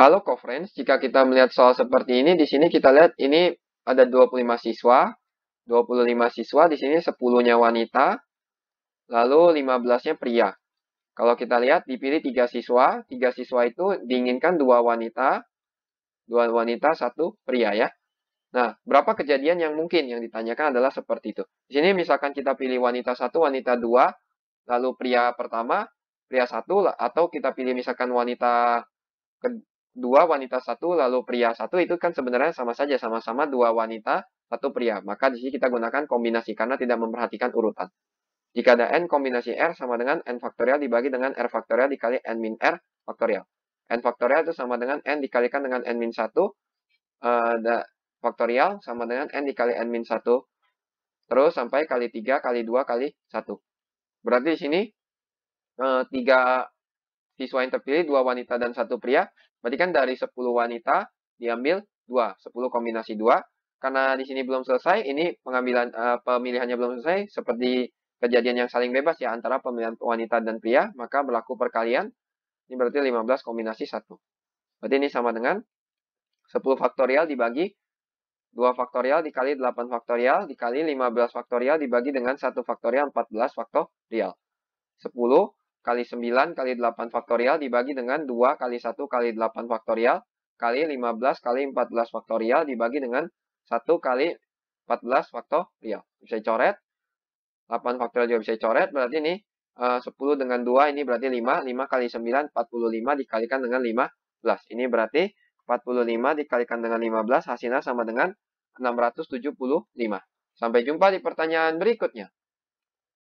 Halo Conference, jika kita melihat soal seperti ini, di sini kita lihat ini ada 25 siswa, 25 siswa, di sini 10-nya wanita, lalu 15-nya pria. Kalau kita lihat, dipilih 3 siswa, 3 siswa itu diinginkan 2 wanita, 2 wanita, 1 pria ya. Nah, berapa kejadian yang mungkin yang ditanyakan adalah seperti itu. Di sini misalkan kita pilih wanita 1, wanita 2, lalu pria pertama, pria 1, atau kita pilih misalkan wanita dua wanita satu lalu pria satu itu kan sebenarnya sama saja sama-sama dua wanita satu pria maka di sini kita gunakan kombinasi karena tidak memperhatikan urutan jika ada n kombinasi r sama dengan n faktorial dibagi dengan r faktorial dikali n min r faktorial n faktorial itu sama dengan n dikalikan dengan n min satu eh, faktorial sama dengan n dikali n min satu terus sampai kali tiga kali dua kali satu berarti di sini eh, tiga siswa yang terpilih dua wanita dan satu pria Berarti kan dari 10 wanita diambil 2, 10 kombinasi 2. Karena di sini belum selesai, ini pengambilan uh, pemilihannya belum selesai seperti kejadian yang saling bebas ya antara pemilihan wanita dan pria, maka berlaku perkalian. Ini berarti 15 kombinasi 1. Berarti ini sama dengan 10 faktorial dibagi 2 faktorial dikali 8 faktorial dikali 15 faktorial dibagi dengan 1 faktorial 14 faktorial. 10 kali 9 kali 8 faktorial dibagi dengan 2 kali 1 kali 8 faktorial kali 15 kali 14 faktorial dibagi dengan 1 kali 14 faktorial. Bisa coret. 8 faktorial juga bisa coret. Berarti ini eh, uh, 10 dengan 2 ini berarti 5. 5 kali 9 45 dikalikan dengan 15. Ini berarti 45 dikalikan dengan 15 hasilnya sama dengan 675. Sampai jumpa di pertanyaan berikutnya.